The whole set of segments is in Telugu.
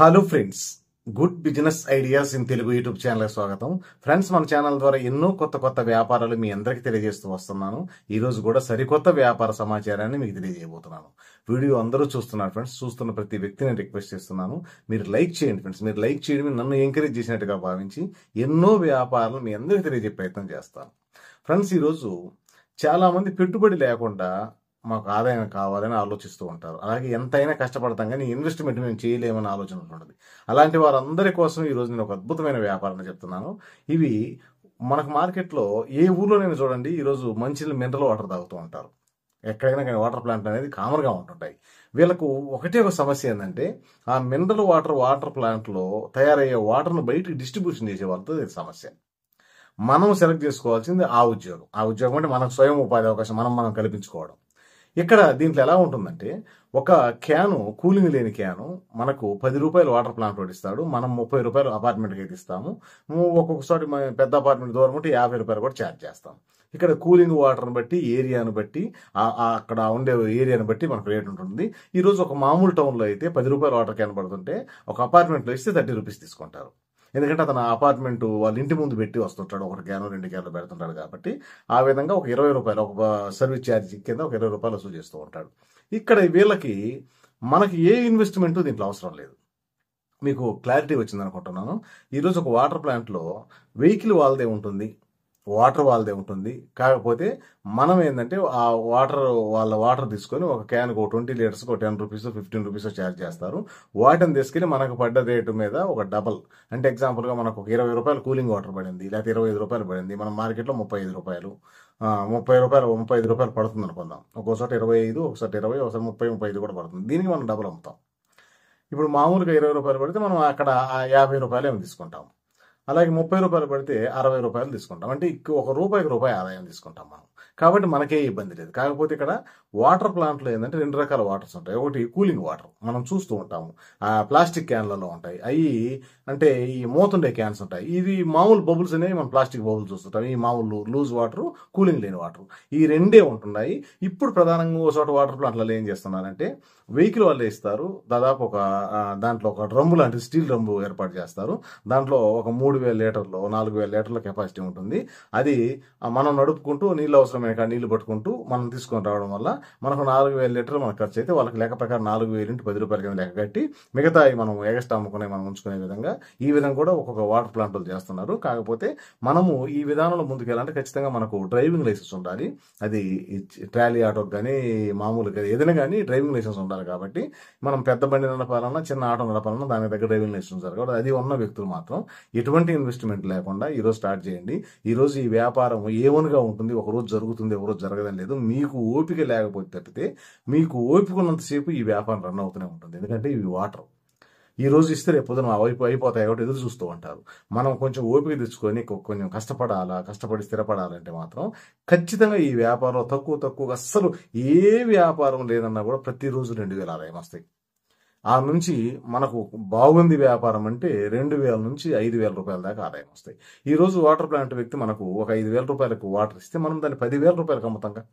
hello friends good business ideas in Telugu YouTube channel స్వాగతం ఫ్రెండ్స్ మన ఛానల్ ద్వారా ఎన్నో కొత్త కొత్త వ్యాపారాలు మీ అందరికీ తెలియజేస్తూ వస్తున్నాను ఈరోజు కూడా సరికొత్త వ్యాపార సమాచారాన్ని మీకు తెలియజేయబోతున్నాను వీడియో అందరూ చూస్తున్నారు ఫ్రెండ్స్ చూస్తున్న ప్రతి వ్యక్తిని రిక్వెస్ట్ చేస్తున్నాను మీరు లైక్ చేయండి ఫ్రెండ్స్ మీరు లైక్ చేయడం నన్ను ఎంకరేజ్ చేసినట్టుగా భావించి ఎన్నో వ్యాపారాలు మీ అందరికీ తెలియజే ప్రయత్నం చేస్తాను ఫ్రెండ్స్ ఈరోజు చాలామంది పెట్టుబడి లేకుండా మాకు ఆదాయం కావాలని ఆలోచిస్తూ ఉంటారు అలాగే ఎంతైనా కష్టపడతాం కానీ ఇన్వెస్ట్మెంట్ మేము చేయలేమని ఆలోచన ఉంటుంది అలాంటి వారందరి కోసం ఈరోజు నేను ఒక అద్భుతమైన వ్యాపారాన్ని చెప్తున్నాను ఇవి మనకు మార్కెట్లో ఏ ఊర్లోనైనా చూడండి ఈరోజు మంచి మినరల్ వాటర్ తాగుతూ ఉంటారు ఎక్కడైనా కానీ వాటర్ ప్లాంట్ అనేది కామన్గా ఉంటుంటాయి వీళ్ళకు ఒకటే ఒక సమస్య ఏంటంటే ఆ మినరల్ వాటర్ వాటర్ ప్లాంట్లో తయారయ్యే వాటర్ను బయటికి డిస్ట్రిబ్యూషన్ చేసే వాళ్ళతో సమస్య మనం సెలెక్ట్ చేసుకోవాల్సింది ఆ ఉద్యోగం ఆ ఉద్యోగం అంటే మనకు స్వయం ఉపాధి అవకాశం మనం మనం కల్పించుకోవడం ఇక్కడ దీంట్లో ఎలా ఉంటుందంటే ఒక క్యాను కూలింగ్ లేని క్యాను మనకు పది రూపాయలు వాటర్ ప్లాంట్ రోడ్ ఇస్తాడు మనం ముప్పై రూపాయలు అపార్ట్మెంట్కి అయితే ఇస్తాము ఒక్కొక్కసారి పెద్ద అపార్ట్మెంట్ దూరం ఉంటే యాభై రూపాయలు కూడా ఛార్జ్ చేస్తాం ఇక్కడ కూలింగ్ వాటర్ని బట్టి ఏరియాను బట్టి అక్కడ ఉండే ఏరియాను బట్టి మనకు రేట్ ఉంటుంది ఈరోజు ఒక మామూలు టౌన్లో అయితే పది రూపాయలు వాటర్ క్యాన్ పడుతుంటే ఒక అపార్ట్మెంట్లో ఇస్తే థర్టీ రూపీస్ తీసుకుంటారు ఎందుకంటే అతను అపార్ట్మెంట్ వాళ్ళ ఇంటి ముందు పెట్టి వస్తుంటాడు ఒకటి క్యాను రెండు క్యాన్లు పెడుతుంటాడు కాబట్టి ఆ విధంగా ఒక ఇరవై రూపాయలు ఒక సర్వీస్ ఛార్జ్ కింద ఒక ఇరవై రూపాయలు వసూలు చేస్తూ ఉంటాడు ఇక్కడ వీళ్ళకి మనకి ఏ ఇన్వెస్ట్మెంట్ దీంట్లో అవసరం లేదు మీకు క్లారిటీ వచ్చింది అనుకుంటున్నాను ఈరోజు ఒక వాటర్ ప్లాంట్లో వెహికల్ వాళ్ళదే ఉంటుంది వాటర్ వాళ్ళదే ఉంటుంది కాకపోతే మనం ఏంటంటే ఆ వాటర్ వాళ్ళ వాటర్ తీసుకొని ఒక క్యాన్కి ఒక ట్వంటీ లీటర్స్కి ఒక ten rupees fifteen rupees charge చేస్తారు వాటిని తీసుకెళ్ళి మనకు పడ్డ రేటు మీద ఒక డబల్ అంటే ఎగ్జాంపుల్గా మనకు ఒక ఇరవై రూపాయలు కూలింగ్ వాటర్ పడింది లేకపోతే ఇరవై ఐదు రూపాయలు పడింది మన మార్కెట్లో ముప్పై ఐదు రూపాయలు ముప్పై రూపాయలు ముప్పై ఐదు రూపాయలు పడుతుంది అనుకుందాం ఒక్కోసారి ఇరవై ఐదు ఒకసారి ఇరవై ఒకసారి ముప్పై ముప్పై ఐదు కూడా పడుతుంది దీనికి మనం డబల్ అమ్ముతాం ఇప్పుడు మామూలుగా ఇరవై రూపాయలు పడితే మనం అక్కడ యాభై రూపాయలు ఏమి తీసుకుంటాం అలాగే ముప్పై రూపాయలు పడితే అరవై రూపాయలు తీసుకుంటాం అంటే ఒక రూపాయికి రూపాయి ఆదాయం తీసుకుంటాం మనం కాబట్టి మనకే ఇబ్బంది లేదు కాకపోతే ఇక్కడ వాటర్ ప్లాంట్లో ఏంటంటే రెండు రకాల వాటర్స్ ఉంటాయి ఒకటి కూలింగ్ వాటర్ మనం చూస్తూ ఉంటాము ఆ ప్లాస్టిక్ క్యాన్లలో ఉంటాయి అవి అంటే ఈ మూతుండే క్యాన్స్ ఉంటాయి ఇవి మామూలు బబుల్స్ అనేవి మనం ప్లాస్టిక్ బబుల్స్ చూస్తుంటాం ఈ మామూలు లూజ్ వాటర్ కూలింగ్ లేని వాటర్ ఈ రెండే ఉంటున్నాయి ఇప్పుడు ప్రధానంగా ఒక చోట వాటర్ ప్లాంట్లలో ఏం చేస్తున్నారంటే వెహికల్ వాళ్ళు ఇస్తారు దాదాపు ఒక దాంట్లో ఒక డ్రమ్ము లాంటి స్టీల్ డ్రమ్ము ఏర్పాటు చేస్తారు దాంట్లో ఒక మూడు మూడు వేల లీటర్లు నాలుగు వేల లీటర్ల కెపాసిటీ ఉంటుంది అది మనం నడుపుకుంటూ నీళ్ళు అవసరమైన కానీ నీళ్లు పట్టుకుంటూ మనం తీసుకొని రావడం వల్ల మనకు నాలుగు వేల లీటర్లు మనకు ఖర్చు అయితే వాళ్ళకి లెక్క ప్రకారం నాలుగు వేలు ఇంటి పది రూపాయలు కింద లెక్క కట్టి మిగతా మనం ఎగస్ట్ అమ్ముకునే మనం ఉంచుకునే విధంగా ఈ విధంగా కూడా ఒక్కొక్క వాటర్ ప్లాంట్లు చేస్తున్నారు కాకపోతే మనము ఈ విధానంలో ముందుకు వెళ్ళాలంటే ఖచ్చితంగా మనకు డ్రైవింగ్ లైసెన్స్ ఉండాలి అది ట్రాలీ ఆటోకి కానీ మామూలు కానీ ఏదైనా కానీ డ్రైవింగ్ లైసెన్స్ ఉండాలి కాబట్టి మనం పెద్ద బండి నడపాలన్నా చిన్న ఆటో నడపాలన్నా దాని దగ్గర డ్రైవింగ్ లైసెన్స్ ఉండాలి కాబట్టి అది ఉన్న వ్యక్తులు మాత్రం ఎటువంటి ఎలాంటి ఇన్వెస్ట్మెంట్ లేకుండా ఈరోజు స్టార్ట్ చేయండి ఈరోజు ఈ వ్యాపారం ఏమనుగా ఉంటుంది ఒకరోజు జరుగుతుంది ఒకరోజు జరగదని లేదు మీకు ఓపిక లేకపోతే తప్పితే మీకు ఓపిక ఉన్నంతసేపు ఈ వ్యాపారం రన్ అవుతూనే ఉంటుంది ఎందుకంటే ఇవి వాటర్ ఈ రోజు ఇస్తే రేపు పొద్దున వైపు అయిపోతాయి కాబట్టి ఎదురు చూస్తూ ఉంటారు మనం కొంచెం ఓపిక తెచ్చుకొని కొంచెం కష్టపడాలా కష్టపడి స్థిరపడాలంటే మాత్రం ఖచ్చితంగా ఈ వ్యాపారంలో తక్కువ తక్కువ అస్సలు ఏ వ్యాపారం లేదన్నా కూడా ప్రతిరోజు రెండు వేల ఆదాయం వస్తాయి ఆ నుంచి మనకు బాగుంది వ్యాపారం అంటే రెండు వేల నుంచి ఐదు వేల రూపాయల దాకా ఆదాయం వస్తాయి ఈ రోజు వాటర్ ప్లాంట్ వ్యక్తి మనకు ఒక ఐదు వేల రూపాయలకు వాటర్ ఇస్తే మనం దాన్ని పదివేల రూపాయలకు అమ్ముతాం కదా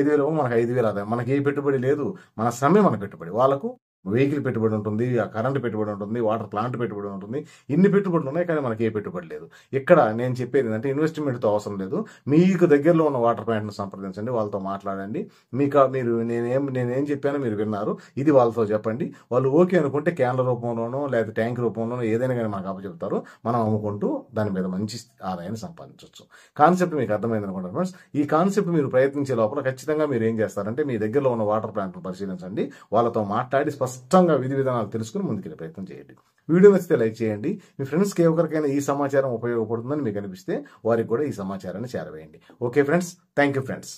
ఐదు వేలు మనకు ఐదు వేలు ఆదాయం మనకి ఏ పెట్టుబడి లేదు మన శ్రమే మన పెట్టుబడి వాళ్ళకు వెహికల్ పెట్టుబడి ఉంటుంది ఆ కరెంటు పెట్టుబడి ఉంటుంది వాటర్ ప్లాంట్ పెట్టుబడి ఉంటుంది ఇన్ని పెట్టుబడులు ఉన్నాయి కానీ మనకి ఏ పెట్టుబడి లేదు ఇక్కడ నేను చెప్పేది ఏంటంటే ఇన్వెస్ట్మెంట్తో అవసరం లేదు మీకు దగ్గరలో ఉన్న వాటర్ ప్లాంట్ను సంప్రదించండి వాళ్ళతో మాట్లాడండి మీకు మీరు నేనేం నేనేం చెప్పానో మీరు విన్నారు ఇది వాళ్ళతో చెప్పండి వాళ్ళు ఓకే అనుకుంటే క్యాన్ల రూపంలోనో లేదా ట్యాంక్ రూపంలోనో ఏదైనా కానీ మనకు అప్పచెప్తారు మనం అమ్ముకుంటూ దాని మీద మంచి ఆదాయాన్ని సంపాదించవచ్చు కాన్సెప్ట్ మీకు అర్థమైంది అనుకుంటారు ఫ్రెండ్స్ ఈ కాన్సెప్ట్ మీరు ప్రయత్నించే లోపల ఖచ్చితంగా మీరు ఏం చేస్తారంటే మీ దగ్గరలో ఉన్న వాటర్ ప్లాంట్ను పరిశీలించండి వాళ్ళతో మాట్లాడి స్పష్టంగా స్పష్టంగా విధి విధానాలు తెలుసుకుని ముందుకెళ్ళే ప్రయత్నం చేయండి వీడియో నచ్చితే లైక్ చేయండి మీ ఫ్రెండ్స్కి ఎవరికైనా ఈ సమాచారం ఉపయోగపడుతుందని మీకు అనిపిస్తే వారికి కూడా ఈ సమాచారాన్ని చేరవేయండి ఓకే ఫ్రెండ్స్ థ్యాంక్ ఫ్రెండ్స్